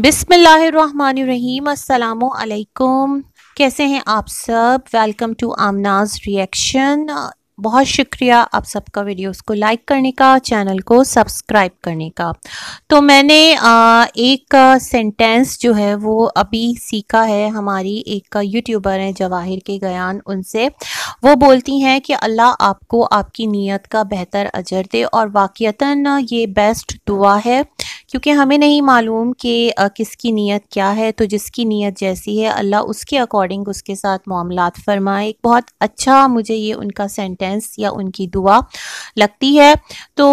बिसमीम अलकुम कैसे हैं आप सब वेलकम टू आमनाज रिएक्शन बहुत शुक्रिया आप सबका वीडियोस को लाइक करने का चैनल को सब्सक्राइब करने का तो मैंने एक सेंटेंस जो है वो अभी सीखा है हमारी एक यूट्यूबर हैं जवाहिर के गयान उनसे वो बोलती हैं कि अल्लाह आपको आपकी नीयत का बेहतर अजर दे और वाक़ता ये बेस्ट दुआ है क्योंकि हमें नहीं मालूम कि किसकी नीयत क्या है तो जिसकी नीयत जैसी है अल्लाह उसके अकॉर्डिंग उसके साथ मामला फरमाए एक बहुत अच्छा मुझे ये उनका सेंटेंस या उनकी दुआ लगती है तो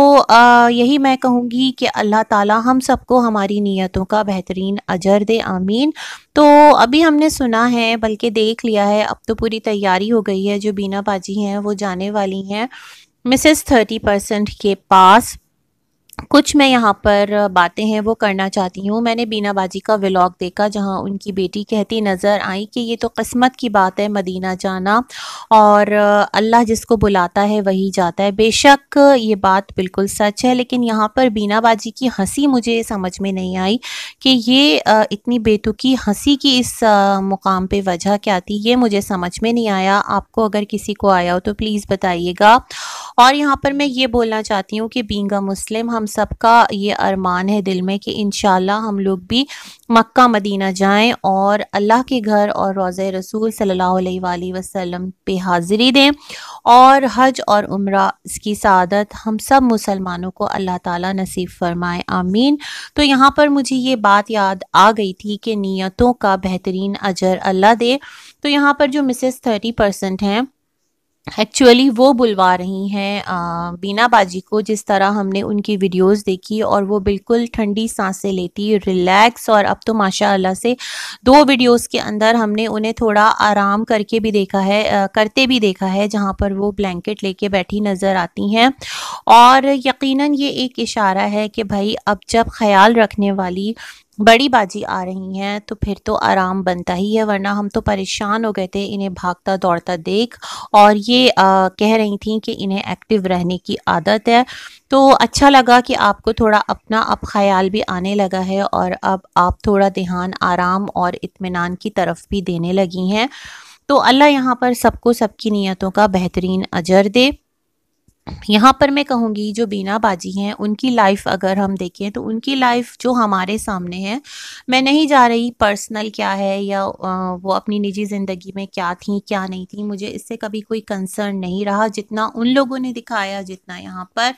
यही मैं कहूँगी कि अल्लाह ताला हम सबको हमारी नीयतों का बेहतरीन अजर दे आमीन तो अभी हमने सुना है बल्कि देख लिया है अब तो पूरी तैयारी हो गई है जो बीना बाजी हैं वो जाने वाली हैं मिसेस थर्टी परसेंट के पास कुछ मैं यहाँ पर बातें हैं वो करना चाहती हूँ मैंने बीना बाजी का व्लॉग देखा जहाँ उनकी बेटी कहती नज़र आई कि ये तो किस्मत की बात है मदीना जाना और अल्लाह जिसको बुलाता है वही जाता है बेशक ये बात बिल्कुल सच है लेकिन यहाँ पर बीना बाजी की हंसी मुझे समझ में नहीं आई कि ये इतनी बेतुकी हंसी की इस मुकाम पर वजह क्या थी ये मुझे समझ में नहीं आया आपको अगर किसी को आया हो तो प्लीज़ बताइएगा और यहाँ पर मैं ये बोलना चाहती हूँ कि बींगा मुस्लिम हम सब का ये अरमान है दिल में कि इन हम लोग भी मक्का मदीना जाएं और अल्लाह के घर और रोज़ रसूल सल्लल्लाहु अलैहि वसल्लम पे हाज़िरी दें और हज और उम्र इसकी सदत हम सब मुसलमानों को अल्लाह ताला नसीब फरमाए आमीन तो यहाँ पर मुझे ये बात याद आ गई थी कि नीयतों का बेहतरीन अजर अल्लाह दे तो यहाँ पर जो मिसेस थर्टी परसेंट हैं एक्चुअली वो बुलवा रही हैं बीना बाजी को जिस तरह हमने उनकी वीडियोस देखी और वो बिल्कुल ठंडी सांसें लेती रिलैक्स और अब तो माशाल्लाह से दो वीडियोस के अंदर हमने उन्हें थोड़ा आराम करके भी देखा है आ, करते भी देखा है जहाँ पर वो ब्लैंकेट लेके बैठी नज़र आती हैं और यकीनन ये एक इशारा है कि भाई अब जब ख्याल रखने वाली बड़ी बाजी आ रही हैं तो फिर तो आराम बनता ही है वरना हम तो परेशान हो गए थे इन्हें भागता दौड़ता देख और ये आ, कह रही थी कि इन्हें एक्टिव रहने की आदत है तो अच्छा लगा कि आपको थोड़ा अपना अब ख्याल भी आने लगा है और अब आप थोड़ा ध्यान आराम और इत्मीनान की तरफ भी देने लगी हैं तो अल्लाह यहाँ पर सबको सबकी नीयतों का बेहतरीन अजर दे यहाँ पर मैं कहूँगी जो बीना बाजी हैं उनकी लाइफ अगर हम देखें तो उनकी लाइफ जो हमारे सामने है मैं नहीं जा रही पर्सनल क्या है या वो अपनी निजी ज़िंदगी में क्या थी क्या नहीं थी मुझे इससे कभी कोई कंसर्न नहीं रहा जितना उन लोगों ने दिखाया जितना यहाँ पर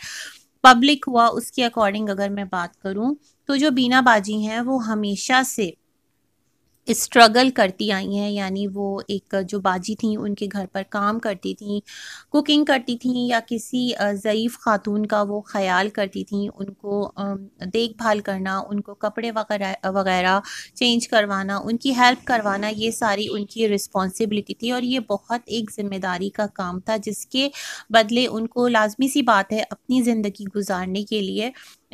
पब्लिक हुआ उसके अकॉर्डिंग अगर मैं बात करूँ तो जो बीना बाजी हैं वो हमेशा से स्ट्रगल करती आई हैं यानी वो एक जो बाजी थी उनके घर पर काम करती थी कुकिंग करती थी या किसी ज़यीफ़ खातून का वो ख्याल करती थी उनको देखभाल करना उनको कपड़े वगैरह वगैरह चेंज करवाना उनकी हेल्प करवाना ये सारी उनकी रिस्पॉन्सिबिलिटी थी और ये बहुत एक ज़िम्मेदारी का काम था जिसके बदले उनको लाजमी सी बात है अपनी ज़िंदगी गुजारने के लिए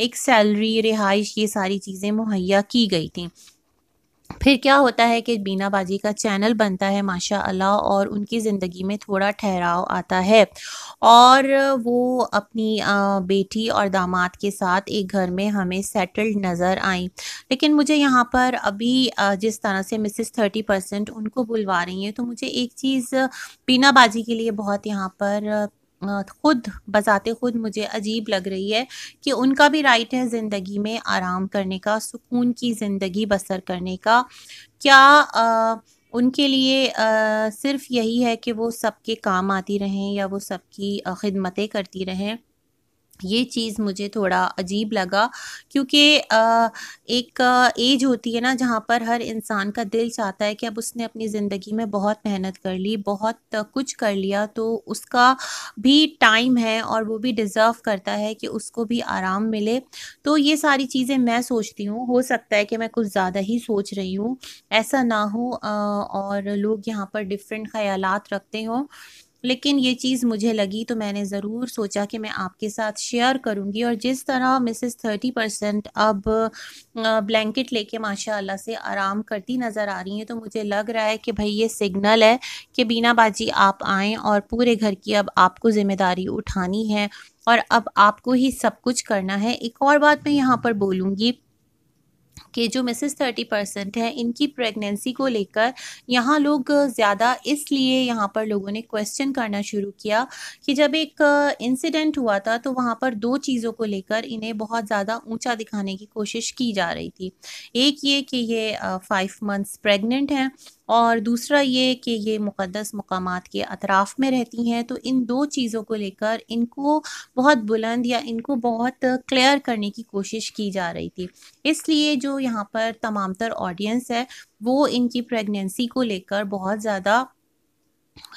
एक सैलरी रिहाइश ये सारी चीज़ें मुहैया की गई थी फिर क्या होता है कि बीना बाजी का चैनल बनता है माशा अल्लाह और उनकी ज़िंदगी में थोड़ा ठहराव आता है और वो अपनी बेटी और दामाद के साथ एक घर में हमें सेटल्ड नज़र आई लेकिन मुझे यहाँ पर अभी जिस तरह से मिसेस थर्टी परसेंट उनको बुलवा रही हैं तो मुझे एक चीज़ बीना बाजी के लिए बहुत यहाँ पर ख़ुद बजाते ख़ुद मुझे अजीब लग रही है कि उनका भी राइट है ज़िंदगी में आराम करने का सुकून की ज़िंदगी बसर करने का क्या आ, उनके लिए आ, सिर्फ यही है कि वो सबके काम आती रहें या वो सबकी खिदमतें करती रहें ये चीज़ मुझे थोड़ा अजीब लगा क्योंकि एक एज होती है ना जहाँ पर हर इंसान का दिल चाहता है कि अब उसने अपनी ज़िंदगी में बहुत मेहनत कर ली बहुत कुछ कर लिया तो उसका भी टाइम है और वो भी डिज़र्व करता है कि उसको भी आराम मिले तो ये सारी चीज़ें मैं सोचती हूँ हो सकता है कि मैं कुछ ज़्यादा ही सोच रही हूँ ऐसा ना हो और लोग यहाँ पर डिफरेंट ख्याल रखते हों लेकिन ये चीज़ मुझे लगी तो मैंने ज़रूर सोचा कि मैं आपके साथ शेयर करूँगी और जिस तरह मिसेस थर्टी परसेंट अब ब्लैंकेट लेके माशाल्लाह से आराम करती नज़र आ रही हैं तो मुझे लग रहा है कि भाई ये सिग्नल है कि बीना बाजी आप आएँ और पूरे घर की अब आपको ज़िम्मेदारी उठानी है और अब आपको ही सब कुछ करना है एक और बात मैं यहाँ पर बोलूँगी कि जो मिसेस थर्टी परसेंट हैं इनकी प्रेगनेंसी को लेकर यहाँ लोग ज़्यादा इसलिए यहाँ पर लोगों ने क्वेश्चन करना शुरू किया कि जब एक इंसिडेंट हुआ था तो वहाँ पर दो चीज़ों को लेकर इन्हें बहुत ज़्यादा ऊंचा दिखाने की कोशिश की जा रही थी एक ये कि ये फाइव मंथ्स प्रेग्नेंट हैं और दूसरा ये कि ये मुक़दस मकाम के अतराफ़ में रहती हैं तो इन दो चीज़ों को लेकर इनको बहुत बुलंद या इनको बहुत क्लियर करने की कोशिश की जा रही थी इसलिए जो यहाँ पर तमाम तर ऑडियंस है वो इनकी प्रेगनेंसी को लेकर बहुत ज़्यादा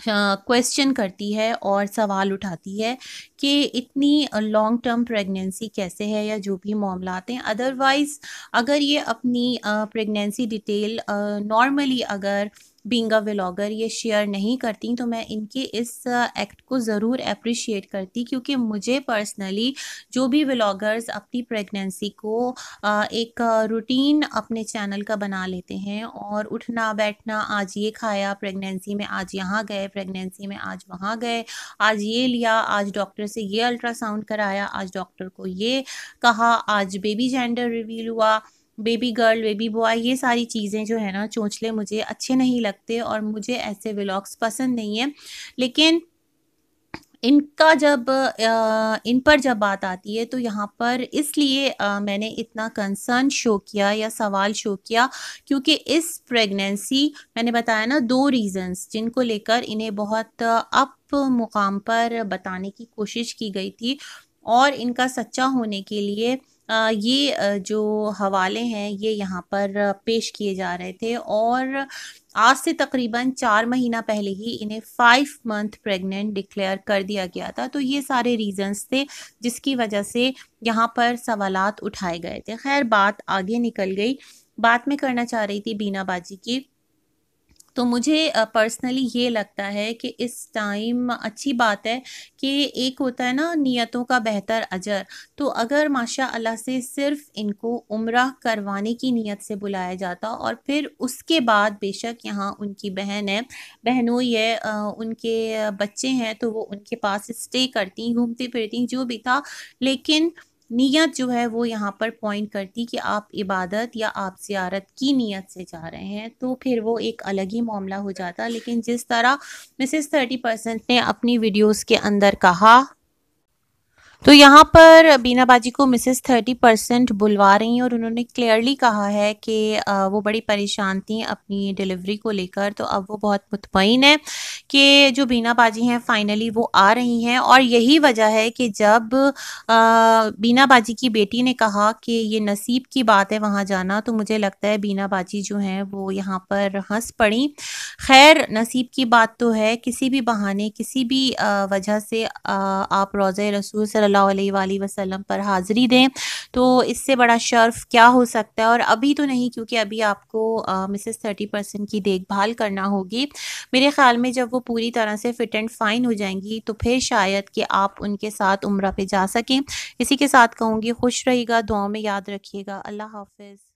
क्वेश्चन करती है और सवाल उठाती है कि इतनी लॉन्ग टर्म प्रेगनेंसी कैसे है या जो भी मामला हैं अदरवाइज़ अगर ये अपनी प्रेगनेंसी डिटेल नॉर्मली अगर बींग अ ये शेयर नहीं करती तो मैं इनके इस एक्ट को ज़रूर अप्रिशिएट करती क्योंकि मुझे पर्सनली जो भी व्लागर्स अपनी प्रेगनेंसी को एक रूटीन अपने चैनल का बना लेते हैं और उठना बैठना आज ये खाया प्रेगनेंसी में आज यहाँ गए प्रेगनेंसी में आज वहाँ गए आज ये लिया आज डॉक्टर से ये अल्ट्रासाउंड कराया आज डॉक्टर को ये कहा आज बेबी जेंडर रिवील हुआ बेबी गर्ल बेबी बॉय ये सारी चीज़ें जो है ना चोंचले मुझे अच्छे नहीं लगते और मुझे ऐसे व्लॉग्स पसंद नहीं है लेकिन इनका जब इन पर जब बात आती है तो यहाँ पर इसलिए मैंने इतना कंसर्न शो किया या सवाल शो किया क्योंकि इस प्रेगनेंसी मैंने बताया ना दो रीज़न्स जिनको लेकर इन्हें बहुत अप मुकाम पर बताने की कोशिश की गई थी और इनका सच्चा होने के लिए ये जो हवाले हैं ये यहाँ पर पेश किए जा रहे थे और आज से तकरीबन चार महीना पहले ही इन्हें फाइव मंथ प्रेग्नेंट डिक्लेयर कर दिया गया था तो ये सारे रीजंस थे जिसकी वजह से यहाँ पर सवालात उठाए गए थे खैर बात आगे निकल गई बात में करना चाह रही थी बीना बाजी की तो मुझे पर्सनली ये लगता है कि इस टाइम अच्छी बात है कि एक होता है ना नियतों का बेहतर अजर तो अगर माशा अल्लाह से सिर्फ इनको उम्र करवाने की नीयत से बुलाया जाता और फिर उसके बाद बेशक यहाँ उनकी बहन है बहनोई है उनके बच्चे हैं तो वो उनके पास स्टे करती घूमती फिरती जो भी था लेकिन नीयत जो है वो यहाँ पर पॉइंट करती कि आप इबादत या आप ज़्यारत की नीयत से जा रहे हैं तो फिर वो एक अलग ही मामला हो जाता लेकिन जिस तरह मिसेस थर्टी परसेंट ने अपनी वीडियोस के अंदर कहा तो यहाँ पर बीना बाजी को मिसेस थर्टी परसेंट बुलवा रही हैं और उन्होंने क्लियरली कहा है कि वो बड़ी परेशान थी अपनी डिलीवरी को लेकर तो अब वो बहुत मुतमिन है कि जो बीना बाजी हैं फाइनली वो आ रही हैं और यही वजह है कि जब बीना बाजी की बेटी ने कहा कि ये नसीब की बात है वहाँ जाना तो मुझे लगता है बीना बाजी जो हैं वो यहाँ पर हंस पड़ी खैर नसीब की बात तो है किसी भी बहाने किसी भी वजह से आप रोज़ रसूल सल्ला वसलम पर हाज़िरी दें तो इससे बड़ा शर्फ क्या हो सकता है और अभी तो नहीं क्योंकि अभी आपको मिसेस थर्टी परसेंट की देखभाल करना होगी मेरे ख्याल में जब वो पूरी तरह से फ़िट एंड फ़ाइन हो जाएंगी तो फिर शायद कि आप उनके साथ उम्र पर जा सकें इसी के साथ कहूँगी खुश रहेगा दुआ में याद रखिएगा अल्लाह हाफिज़